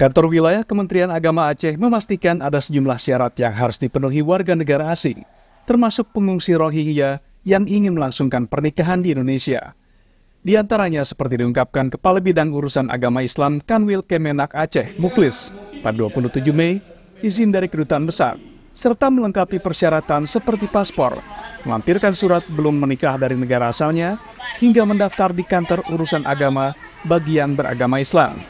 Kantor Wilayah Kementerian Agama Aceh memastikan ada sejumlah syarat yang harus dipenuhi warga negara asing, termasuk pengungsi Rohingya yang ingin melangsungkan pernikahan di Indonesia. Di antaranya seperti diungkapkan Kepala Bidang Urusan Agama Islam Kanwil Kemenak Aceh, Muklis, pada 27 Mei, izin dari Kedutaan Besar, serta melengkapi persyaratan seperti paspor, melampirkan surat belum menikah dari negara asalnya, hingga mendaftar di kantor urusan agama bagian beragama Islam.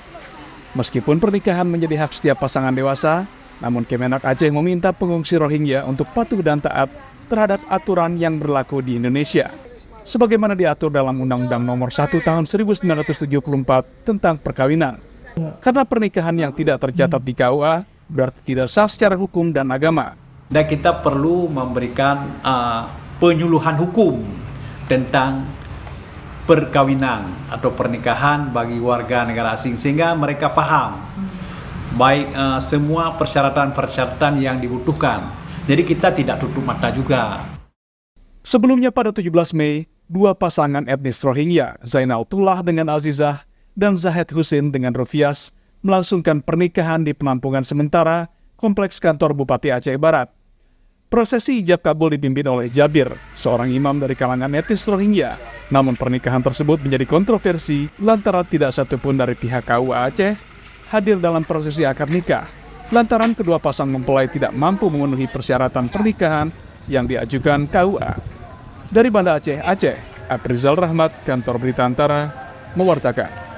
Meskipun pernikahan menjadi hak setiap pasangan dewasa, namun Kemenak Aceh meminta pengungsi Rohingya untuk patuh dan taat terhadap aturan yang berlaku di Indonesia. Sebagaimana diatur dalam Undang-Undang Nomor 1 Tahun 1974 tentang perkawinan. Karena pernikahan yang tidak tercatat di KUA berarti tidak sah secara hukum dan agama. Dan kita perlu memberikan uh, penyuluhan hukum tentang perkawinan atau pernikahan bagi warga negara asing sehingga mereka paham baik uh, semua persyaratan-persyaratan yang dibutuhkan. Jadi kita tidak tutup mata juga. Sebelumnya pada 17 Mei, dua pasangan etnis Rohingya, Zainal Tullah dengan Azizah dan Zahed Husin dengan Rufias, melangsungkan pernikahan di penampungan sementara Kompleks Kantor Bupati Aceh Barat. Prosesi ijab kabul dipimpin oleh Jabir, seorang imam dari kalangan etnis Rohingya namun pernikahan tersebut menjadi kontroversi lantaran tidak satupun dari pihak KUA Aceh hadir dalam prosesi akad nikah. Lantaran kedua pasang mempelai tidak mampu memenuhi persyaratan pernikahan yang diajukan KUA. Dari Banda Aceh, Aceh, Aprizal Rahmat, Kantor Berita Antara, mewartakan.